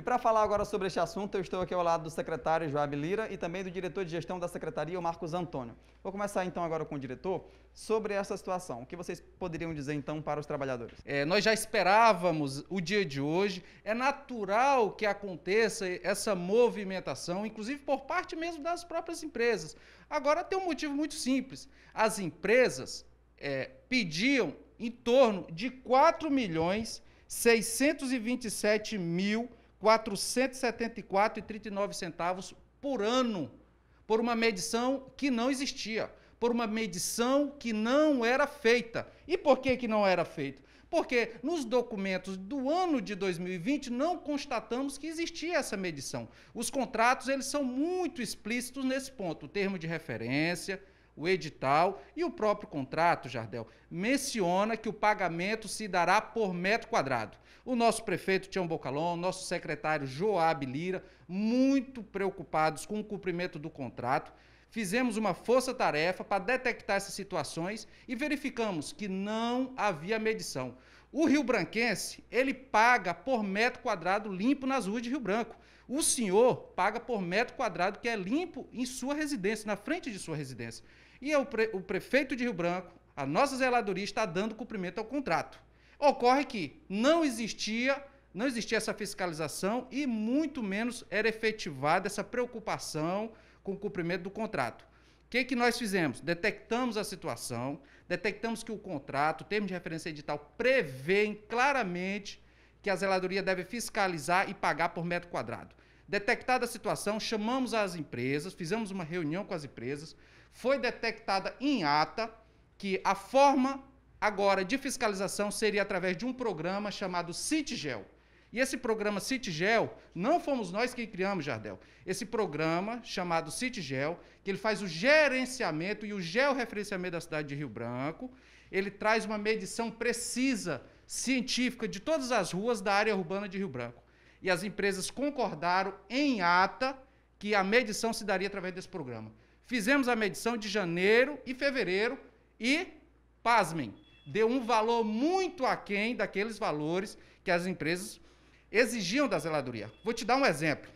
E para falar agora sobre este assunto, eu estou aqui ao lado do secretário Joab Lira e também do diretor de gestão da secretaria, o Marcos Antônio. Vou começar então agora com o diretor sobre essa situação. O que vocês poderiam dizer então para os trabalhadores? É, nós já esperávamos o dia de hoje. É natural que aconteça essa movimentação, inclusive por parte mesmo das próprias empresas. Agora tem um motivo muito simples. As empresas é, pediam em torno de 4 milhões 627 mil 474,39 centavos por ano, por uma medição que não existia, por uma medição que não era feita. E por que que não era feita? Porque nos documentos do ano de 2020 não constatamos que existia essa medição. Os contratos, eles são muito explícitos nesse ponto, o termo de referência, o edital e o próprio contrato, Jardel, menciona que o pagamento se dará por metro quadrado. O nosso prefeito Tião Bocalon, nosso secretário Joab Lira, muito preocupados com o cumprimento do contrato, fizemos uma força-tarefa para detectar essas situações e verificamos que não havia medição. O Rio Branquense, ele paga por metro quadrado limpo nas ruas de Rio Branco. O senhor paga por metro quadrado que é limpo em sua residência, na frente de sua residência. E é o, pre, o prefeito de Rio Branco, a nossa zeladoria, está dando cumprimento ao contrato. Ocorre que não existia não existia essa fiscalização e muito menos era efetivada essa preocupação com o cumprimento do contrato que, que nós fizemos? Detectamos a situação, detectamos que o contrato, o termo de referência edital, prevê claramente que a zeladoria deve fiscalizar e pagar por metro quadrado. Detectada a situação, chamamos as empresas, fizemos uma reunião com as empresas, foi detectada em ata que a forma agora de fiscalização seria através de um programa chamado CITGEL e esse programa Citigel, não fomos nós quem criamos, Jardel. Esse programa, chamado Citigel, que ele faz o gerenciamento e o georreferenciamento da cidade de Rio Branco, ele traz uma medição precisa, científica, de todas as ruas da área urbana de Rio Branco. E as empresas concordaram em ata que a medição se daria através desse programa. Fizemos a medição de janeiro e fevereiro e, pasmem, deu um valor muito aquém daqueles valores que as empresas exigiam da zeladoria. Vou te dar um exemplo.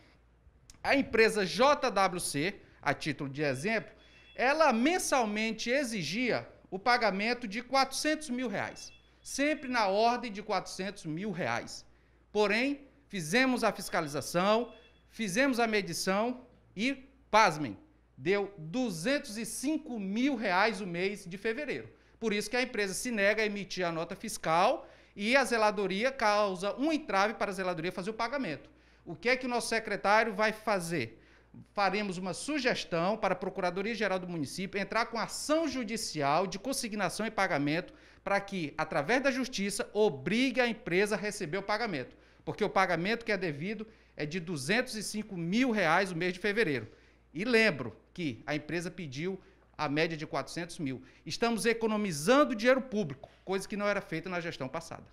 A empresa JWC, a título de exemplo, ela mensalmente exigia o pagamento de 400 mil reais, sempre na ordem de 400 mil reais. Porém, fizemos a fiscalização, fizemos a medição e, pasmem, deu 205 mil reais o mês de fevereiro. Por isso que a empresa se nega a emitir a nota fiscal e a zeladoria causa um entrave para a zeladoria fazer o pagamento. O que é que o nosso secretário vai fazer? Faremos uma sugestão para a Procuradoria-Geral do Município entrar com ação judicial de consignação e pagamento para que, através da Justiça, obrigue a empresa a receber o pagamento. Porque o pagamento que é devido é de 205 mil reais o mês de fevereiro. E lembro que a empresa pediu a média de 400 mil. Estamos economizando dinheiro público, coisa que não era feita na gestão passada.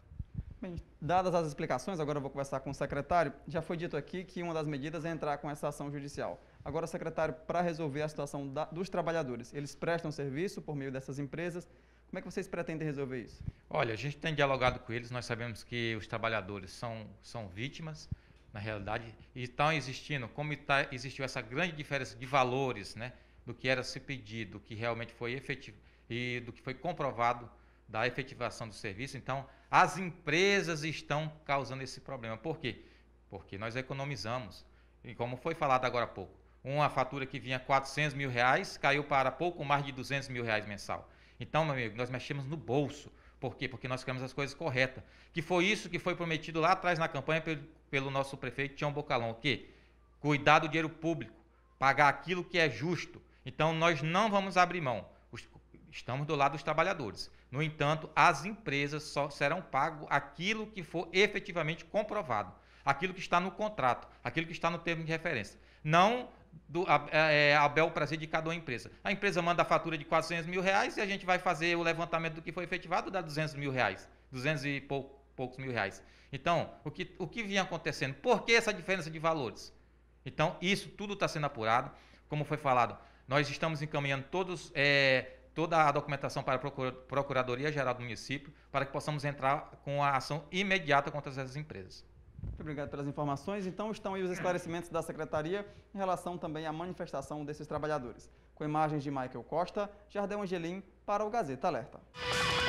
Bem, dadas as explicações, agora eu vou conversar com o secretário. Já foi dito aqui que uma das medidas é entrar com essa ação judicial. Agora, secretário, para resolver a situação da, dos trabalhadores, eles prestam serviço por meio dessas empresas. Como é que vocês pretendem resolver isso? Olha, a gente tem dialogado com eles, nós sabemos que os trabalhadores são, são vítimas, na realidade, e estão existindo, como tá, existiu essa grande diferença de valores, né? do que era se pedir, do que realmente foi efetivo e do que foi comprovado da efetivação do serviço. Então, as empresas estão causando esse problema. Por quê? Porque nós economizamos. E como foi falado agora há pouco, uma fatura que vinha 400 mil reais caiu para pouco mais de 200 mil reais mensal. Então, meu amigo, nós mexemos no bolso. Por quê? Porque nós queremos as coisas corretas. Que foi isso que foi prometido lá atrás na campanha pelo, pelo nosso prefeito Tião Bocalon, quê? cuidar do dinheiro público, pagar aquilo que é justo, então, nós não vamos abrir mão. Estamos do lado dos trabalhadores. No entanto, as empresas só serão pago aquilo que for efetivamente comprovado, aquilo que está no contrato, aquilo que está no termo de referência. Não do, a, é, é, a bel prazer de cada uma empresa. A empresa manda a fatura de 400 mil reais e a gente vai fazer o levantamento do que foi efetivado, dá 200 mil reais, 200 e poucos mil reais. Então, o que, o que vinha acontecendo? Por que essa diferença de valores? Então, isso tudo está sendo apurado, como foi falado nós estamos encaminhando todos, é, toda a documentação para a Procuradoria-Geral do Município, para que possamos entrar com a ação imediata contra essas empresas. Muito obrigado pelas informações. Então, estão aí os esclarecimentos da Secretaria em relação também à manifestação desses trabalhadores. Com imagens de Michael Costa, Jardel Angelim para o Gazeta Alerta.